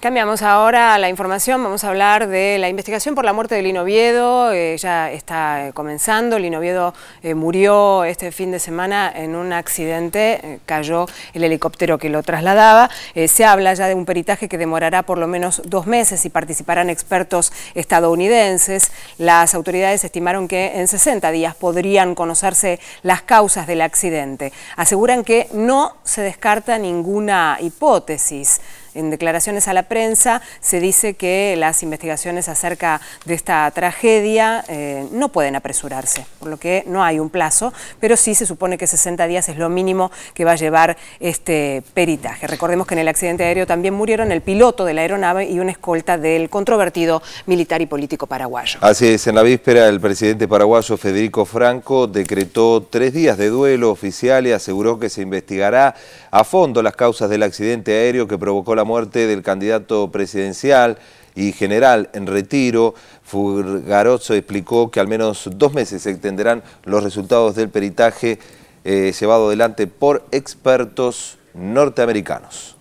Cambiamos ahora a la información, vamos a hablar de la investigación por la muerte de Lino Viedo, eh, ya está eh, comenzando, Lino Viedo eh, murió este fin de semana en un accidente, cayó el helicóptero que lo trasladaba, se habla ya de un peritaje que demorará por lo menos dos meses y participarán expertos estadounidenses, las autoridades estimaron que en 60 días podrían conocerse las causas del accidente, aseguran que no se descarta ninguna hipótesis, en declaraciones a la prensa se dice que las investigaciones acerca de esta tragedia eh, no pueden apresurarse, por lo que no hay un plazo, pero sí se supone que 60 días es lo mínimo que va a llevar este peritaje. Recordemos que en el accidente aéreo también murieron el piloto de la aeronave y una escolta del controvertido militar y político paraguayo. Así es, en la víspera el presidente paraguayo Federico Franco decretó tres días de duelo oficial y aseguró que se investigará a fondo las causas del accidente aéreo que provocó la muerte del candidato presidencial y general en retiro, Fugaroso explicó que al menos dos meses se extenderán los resultados del peritaje eh, llevado adelante por expertos norteamericanos.